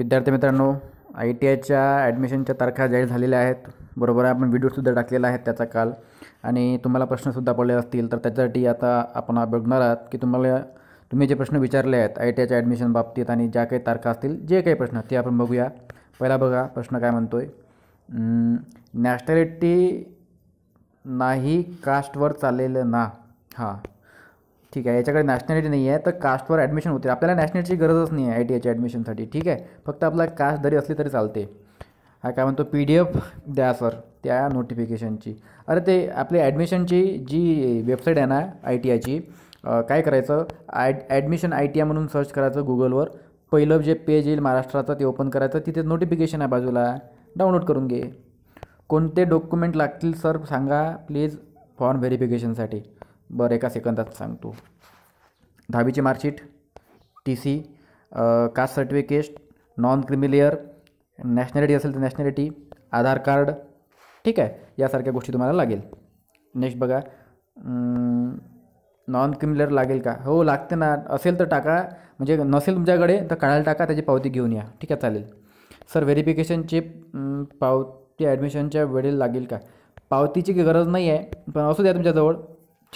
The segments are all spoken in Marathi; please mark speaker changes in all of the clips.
Speaker 1: विद्यार्थी मित्रांनो आय टी आयच्या ॲडमिशनच्या तारखा जाहीर झालेल्या आहेत बरोबर आहे आपण व्हिडिओसुद्धा टाकलेला आहे त्याचा काल आणि तुम्हाला प्रश्नसुद्धा पडले असतील तर त्याच्यासाठी आता आपण बघणार आहात की तुम्हाला तुम्ही जे प्रश्न विचारले आहेत आय टी आयच्या ॲडमिशन बाबतीत आणि ज्या काही तारखा असतील जे काही प्रश्न ते आपण बघूया पहिला बघा प्रश्न काय म्हणतो आहे नॅशनॅलिटी नाही कास्टवर चाललेलं ना हां ठीक आहे याच्याकडे नॅशनॅलिटी नाही आहे तर कास्टवर ॲडमिशन होते आपल्याला नॅशनॅलिटीची गरजच नाही आहे आय टी आयच्या ॲडमिशनसाठी ठीक आहे फक्त आपला कास्ट जरी असली तरी चालते हा काय म्हणतो पी डी एफ द्या सर त्या नोटिफिकेशनची अरे ते आपली ॲडमिशनची जी वेबसाईट आहे ना आय टी आयची काय करायचं I admission I T I म्हणून सर्च करायचं गुगलवर पहिलं जे पेज येईल महाराष्ट्राचं ते ओपन करायचं तिथे नोटिफिकेशन आहे बाजूला डाउनलोड करून घे कोणते डॉक्युमेंट लागतील सर सांगा प्लीज फॉर्म व्हेरिफिकेशनसाठी बरं एका सेकंदात सांगतो दहावीची marksheet T C caste certificate non creamy layer nationality असेल तर नॅशनॅलिटी आधार कार्ड ठीक आहे यासारख्या गोष्टी तुम्हाला लागेल नेक्स्ट बघा नॉन क्रिमिलेअर लागेल का हो लागते ना असेल तर टाका म्हणजे नसेल तुमच्याकडे तर काढायला टाका त्याची पावती घेऊन या ठीक आहे चालेल सर व्हेरिफिकेशनची पावती ॲडमिशनच्या वेळेला लागेल का पावतीची गरज नाही आहे पण असू द्या तुमच्याजवळ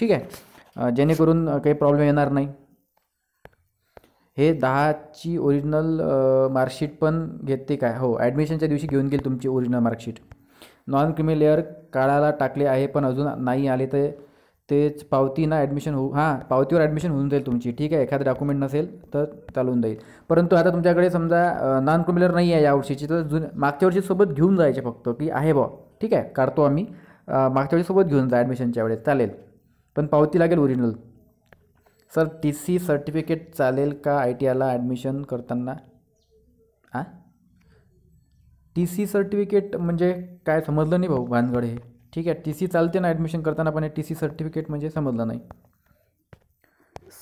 Speaker 1: ठीक आहे जेणेकरून काही प्रॉब्लेम येणार नाही हे दहाची ओरिजिनल मार्कशीट पण घेते काय हो ॲडमिशनच्या दिवशी घेऊन गेली तुमची original marksheet non criminal layer काळाला टाकले आहे पण अजून नाही आले ते तेच पावती ना ॲडमिशन होऊ हां पावतीवर ॲडमिशन होऊन जाईल तुमची ठीक आहे एखादं डॉक्युमेंट नसेल तर चालून जाईल परंतु आता तुमच्याकडे समजा नॉन क्रिमिनलर नाही आहे या वर्षीची तर जुन मागच्या वर्षीसोबत घेऊन जायचे फक्त की आहे बॉ ठीक आहे काढतो आम्ही मागच्या वर्षीसोबत घेऊन जा ॲडमिशनच्या वेळेस चालेल पण पावती लागेल original sir T C certificate चालेल का आय टी आयला ॲडमिशन करताना आ टी सी सर्टिफिकेट म्हणजे काय समजलं नाही भाऊ भानगड हे ठीक आहे टी सी चालते ना ॲडमिशन करताना पण टी सी सर्टिफिकेट म्हणजे समजलं नाही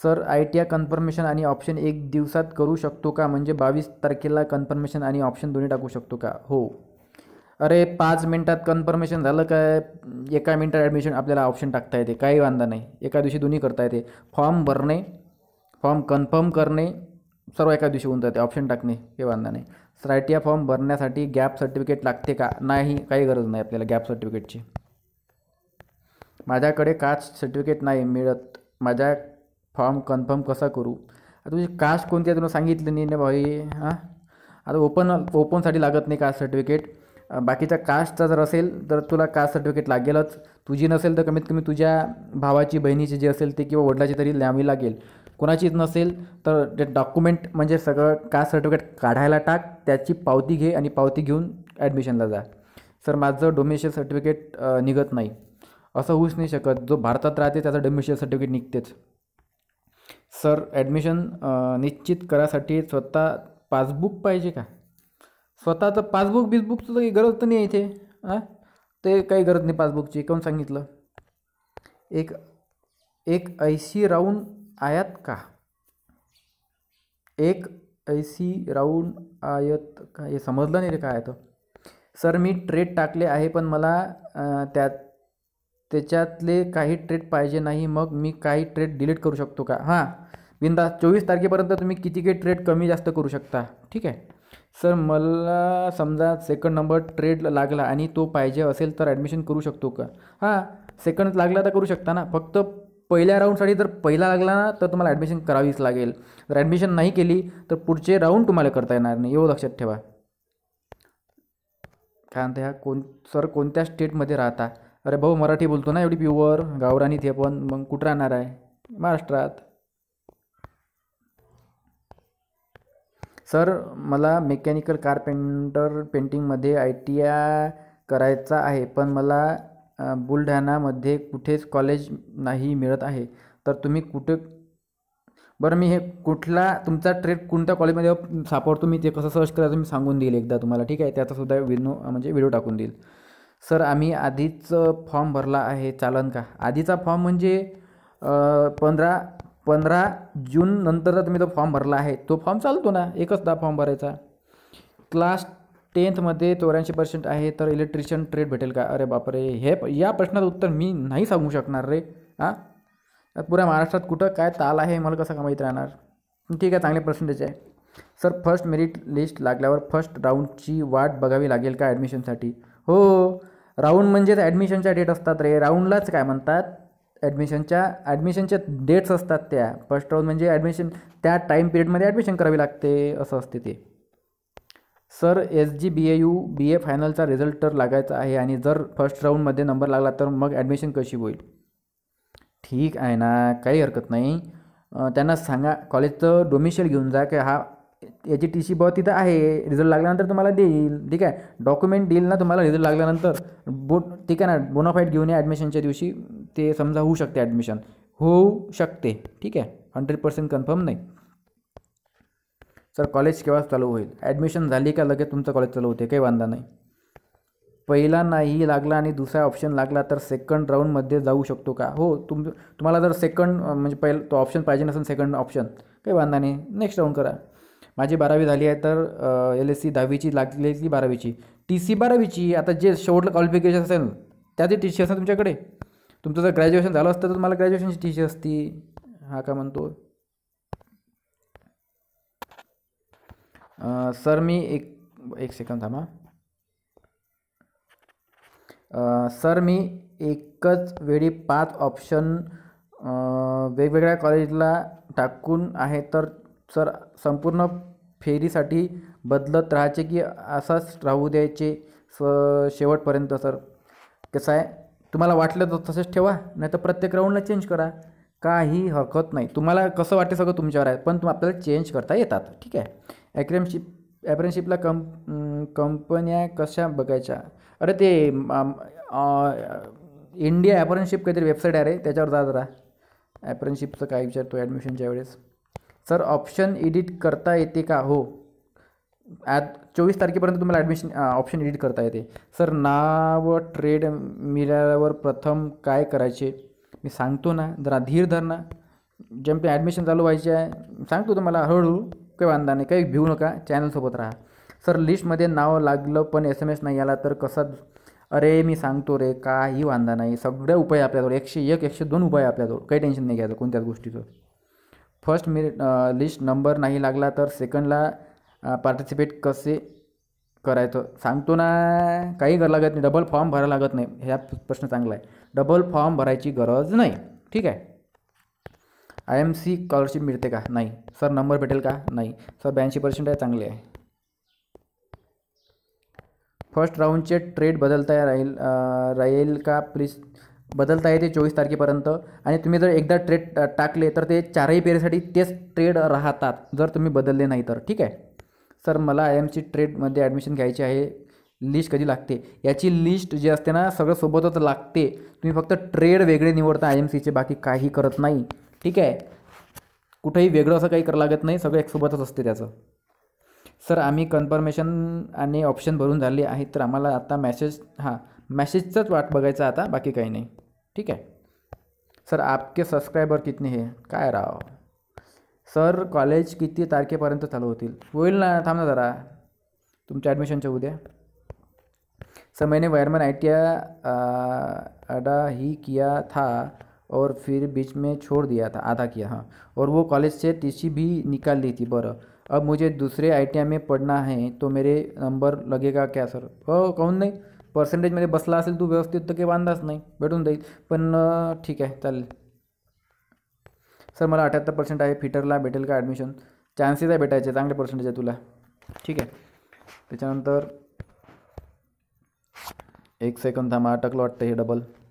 Speaker 1: sir I T I confirmation आणि ऑप्शन एक दिवसात करू शकतो का म्हणजे बावीस तारखेला कन्फर्मेशन आणि ऑप्शन दोन्ही टाकू शकतो का हो अरे पाच मिनटात कन्फर्मेशन झालं काय एका मिनटात ॲडमिशन आपल्याला ऑप्शन टाकता येते काही वांदा नाही एका दिवशी दोन्ही करता येते फॉर्म भरणे फॉर्म कन्फर्म करणे सर्व एका दिवशी होऊन जाते ऑप्शन टाकणे हे वांदा नाही स्ट्रायटिया फॉर्म भरण्यासाठी गॅप सर्टिफिकेट लागते का नाही काही गरज नाही आपल्याला गॅप सर्टिफिकेटची माझ्याकडे कास्ट सर्टिफिकेट नाही मिळत माझ्या फॉर्म कन्फर्म कसा करू तुझी कास्ट कोणती आहे तुला सांगितलं नाही ना भाई हां आता ओपन ओपनसाठी लागत नाही कास्ट सर्टिफिकेट बाकीच्या कास्टचा जर असेल तर तुला कास्ट सर्टिफिकेट लागेलच तुझी नसेल तर कमीत कमी तुझ्या भावाची बहिणीची जी असेल ते किंवा वडिलाची तरी द्यावी लागेल कोणाचीच नसेल तर ते डॉक्युमेंट म्हणजे सगळं कास्ट सर्टिफिकेट काढायला टाक त्याची पावती घे आणि पावती घेऊन ॲडमिशनला जा सर माझं डोमेशियल सर्टिफिकेट निघत नाही असं होऊच नाही शकत जो भारतात राहते त्याचं डोमेशियल सर्टिफिकेट निघतेच सर ॲडमिशन निश्चित करासाठी स्वतः पासबुक पाहिजे का स्वतःचं पासबुक बिसबुकचं काही गरज तर नाही इथे हां ते काही गरज नाही पासबुकची कोण सांगितलं एक एक ऐशी राऊंड आयात का एक ऐशी राऊंड आयत का हे समजलं नाही रे काय तर सर मी ट्रेड टाकले आहे पण मला त्यात त्याच्यातले काही ट्रेड पाहिजे नाही मग मी काही ट्रेड डिलीट करू शकतो का हां बिंदा चोवीस तारखेपर्यंत तुम्ही किती काही ट्रेड कमी जास्त करू शकता ठीक आहे सर मला समजा सेकंड नंबर ट्रेड लागला आणि तो पाहिजे असेल तर ॲडमिशन करू शकतो का हां सेकंड लागला तर करू शकता ना फक्त पहिल्या राऊंडसाठी जर पहिला लागला ना तर तुम्हाला ॲडमिशन करावीच लागेल जर ॲडमिशन नाही केली तर पुढचे राऊंड तुम्हाला करता येणार नाही एवढं लक्षात ठेवा काय म्हणते ह्या कोण सर कोणत्या स्टेटमध्ये राहता अरे भाऊ मराठी बोलतो ना एवढी प्युअर गावरानी थे पण मग कुठं राहणार आहे महाराष्ट्रात सर मला मेकॅनिकल कारपेंटर पेंटिंगमध्ये आय टी आय करायचा आहे पण मला बुलढाणामध्ये कुठेच कॉलेज नाही मिळत आहे तर तुम्ही कुठे बरं मी हे कुठला तुमचा ट्रेड कोणत्या कॉलेजमध्ये सापडतो मी ते कसं सर्च करायचं मी सांगून देईल एकदा तुम्हाला ठीक आहे त्याचासुद्धा विनो म्हणजे व्हिडिओ टाकून देईल सर आम्ही आधीच फॉर्म भरला आहे चालन का आधीचा फॉर्म म्हणजे पंधरा पंधरा जून नंतर तुम्ही तो फॉर्म भरला आहे तो फॉर्म चालतो ना एकचदा फॉर्म भरायचा क्लास टेन्थमध्ये चौऱ्याऐंशी पर्सेंट आहे तर इलेक्ट्रिशियन ट्रेड भेटेल का अरे बापरे हे या प्रश्नाचं उत्तर मी नाही सांगू शकणार रे हां पुऱ्या महाराष्ट्रात कुठं काय ताल आहे मला कसं का माहीत राहणार ठीक आहे चांगले पर्सेंटेज आहे सर फर्स्ट मेरिट लिस्ट लागल्यावर फर्स्ट राऊंडची वाट बघावी लागेल का ॲडमिशनसाठी हो राऊंड म्हणजेच ॲडमिशनच्या डेट असतात रे राऊंडलाच काय म्हणतात ॲडमिशनच्या ॲडमिशनच्या डेट्स असतात त्या फर्स्ट राऊंड म्हणजे ॲडमिशन त्या टाईम पिरियडमध्ये ॲडमिशन करावी लागते असं असते ते sir S G B A U B A फायनलचा रिझल्ट तर लागायचा आहे आणि जर फर्स्ट राऊंडमध्ये नंबर लागला तर मग ॲडमिशन कशी होईल ठीक आहे ना काही हरकत नाही त्यांना सांगा कॉलेजचं डोमिशियल घेऊन जा की हा याची टी सी बॉ तिथं आहे रिझल्ट लागल्यानंतर तुम्हाला देईल ठीक आहे डॉक्युमेंट देईल ना तुम्हाला रिझल्ट लागल्यानंतर बो ठीक आहे ना बोनाफाईट घेऊन या ॲडमिशनच्या दिवशी ते समजा होऊ शकते ॲडमिशन होऊ शकते ठीक आहे हंड्रेड पर्सेंट कन्फर्म नाही सर कॉलेज केव्हा चालू होईल ॲडमिशन झाली का लगेच तुमचं कॉलेज चालू होते काही वांधा नाही पहिला नाही लागला आणि दुसरा ऑप्शन लागला तर सेकंड राऊंडमध्ये जाऊ शकतो का हो तुम तुम्हाला जर सेकंड म्हणजे पहिला तो ऑप्शन पाहिजे नसेल सेकंड ऑप्शन काही वांधा नाही नेक्स्ट राऊंड करा माझी बारावी झाली आहे तर एल एस सी दहावीची लागली बारावीची टी सी बारावीची आता जे शेवटलं क्वालिफिकेशन असेल त्याचे टी सी असेल तुमच्याकडे तुमचं जर ग्रॅज्युएशन झालं असतं तर तुम्हाला ग्रॅज्युएशनची टीशी असती हा का म्हणतो सर मी एक एक सेकंद थांबा सर मी एकच वेळी पाच ऑप्शन वेगवेगळ्या कॉलेजला टाकून आहे तर सर संपूर्ण फेरीसाठी बदलत राहायचे की असाच राहू द्यायचे स शेवटपर्यंत सर कसं आहे तुम्हाला वाटलं तर तसंच ठेवा नाही तर प्रत्येक राऊंडला चेंज करा काही हरकत नाही तुम्हाला कसं वाटते सगळं तुमच्यावर आहे पण तुम्ही आपल्याला चेंज करता येतात ठीक आहे ॲक्रेमशिप ॲप्रेनशिपला कंप कंपन्या कशा बघायच्या अरे ते इंडिया ॲप्रेनशिप काहीतरी वेबसाईट आहे रे त्याच्यावर जा जरा ॲप्रेनशिपचं काय विचारतो ॲडमिशनच्या वेळेस सर ऑप्शन एडिट करता येते का हो ॲट चोवीस तारखेपर्यंत तुम्हाला ॲडमिशन ऑप्शन एडिट करता येते सर नाव ट्रेड मिळाल्यावर प्रथम काय करायचे मी सांगतो ना जरा धीर धर ना जेमपे ॲडमिशन चालू व्हायचे आहे सांगतो तुम्हाला हळूहळू काही वांधा नाही काही भिवू नका चॅनलसोबत राहा सर लिस्टमध्ये नाव लागलं पण एस एम एस नाही आला तर कसं अरे मी सांगतो रे काही वांदा नाही सगळे उपाय आपल्याजवळ एकशे एक एकशे दोन उपाय आपल्याजवळ काही टेन्शन नाही घ्यायचं कोणत्याच गोष्टीचं फर्स्ट मिनिट लिस्ट नंबर नाही लागला तर सेकंडला पार्टिसिपेट कसे करायचं सांगतो ना काही करावं लागत नाही डबल फॉर्म भरायला लागत नाही ह्या प्रश्न चांगला आहे डबल फॉर्म भरायची गरज नाही ठीक आहे आय एम सी स्कॉलरशिप मिळते का नाही सर नंबर भेटेल का नाही सर ब्याऐंशी पर्सेंट आहे चांगले आहे फर्स्ट राऊंडचे ट्रेड बदलता राहील राहील का प्लीज बदलता येते चोवीस तारखेपर्यंत आणि तुम्ही जर एकदा ट्रेड टाकले तर ते चारही पेरीसाठी तेच ट्रेड राहतात जर तुम्ही बदलले नाही तर ठीक आहे सर मला आय एम सी ट्रेडमध्ये ॲडमिशन घ्यायची आहे लिस्ट कधी लागते याची लिस्ट जी असते ना सगळं सोबतच लागते तुम्ही फक्त ट्रेड वेगळे निवडता आय एम सीचे बाकी काही करत नाही ठीक आहे कुठेही वेगळं असं काही करावं लागत नाही सगळं एकसोबतच असते त्याचं सर आम्ही कन्फर्मेशन आणि ऑप्शन भरून झाले आहेत तर आम्हाला आता मॅसेज हां मॅसेजचंच वाट बघायचा आता बाकी काही नाही ठीक आहे सर आपके सब्सक्राइबर कितने हे काय राव सर कॉलेज किती तारखेपर्यंत चालू होतील होईल ना थांब ना जरा तुमच्या ॲडमिशनच्या उद्या सर मैंने वायरमैन आई अडा ही किया था और फिर बीच में छोड़ दिया था आधा किया हाँ और वो कॉलेज से टीसी भी निकाल ली थी बरं अब मुझे दूसरे आई में पढ़ना है तो मेरे नंबर लगेगा क्या सर हो नहीं नाही पर्सेंटेजमध्ये बसला असेल तू व्यवस्थित तर तो काही बांधाच नाही भेटून जाईल पण ठीक आहे चालेल सर मला अठ्याहत्तर पर्सेंट आहे फिटरला भेटेल का ॲडमिशन चान्सेस आहे भेटायचे चांगले पर्सेंटेज आहे तुला ठीक आहे त्याच्यानंतर एक सेकंद थांबा अटकलं वाटतं हे डबल